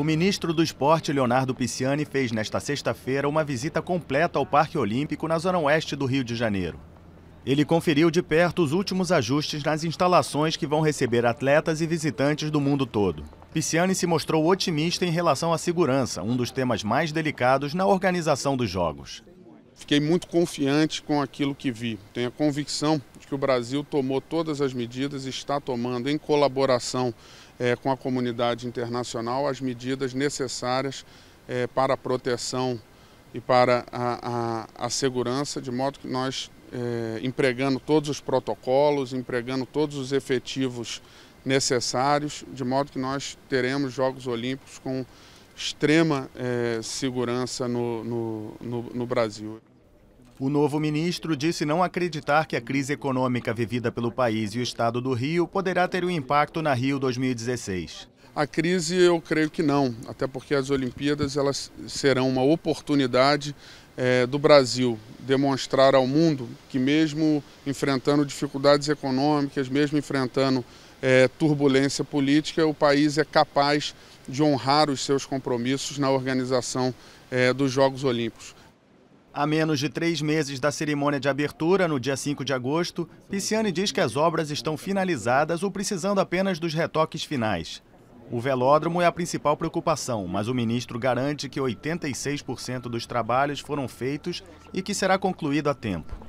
O ministro do Esporte, Leonardo Pisciani, fez nesta sexta-feira uma visita completa ao Parque Olímpico na zona oeste do Rio de Janeiro. Ele conferiu de perto os últimos ajustes nas instalações que vão receber atletas e visitantes do mundo todo. Pisciani se mostrou otimista em relação à segurança, um dos temas mais delicados na organização dos Jogos. Fiquei muito confiante com aquilo que vi. Tenho a convicção que o Brasil tomou todas as medidas, e está tomando em colaboração é, com a comunidade internacional as medidas necessárias é, para a proteção e para a, a, a, segurança, de modo que nós, é, empregando todos os protocolos, empregando todos os efetivos necessários, de modo que nós teremos Jogos Olímpicos com extrema segurança no, no, no, no Brasil. O novo ministro disse não acreditar que a crise econômica vivida pelo país e o estado do Rio poderá ter um impacto na Rio 2016. A crise eu creio que não, até porque as Olimpíadas elas serão uma oportunidade é, do Brasil demonstrar ao mundo que mesmo enfrentando dificuldades econômicas, mesmo enfrentando é, turbulência política, o país é capaz de honrar os seus compromissos na organização é, dos Jogos Olímpicos. A menos de três meses da cerimônia de abertura, no dia 5 de agosto, Pisciani diz que as obras estão finalizadas ou precisando apenas dos retoques finais. O velódromo é a principal preocupação, mas o ministro garante que 86% dos trabalhos foram feitos e que será concluído a tempo.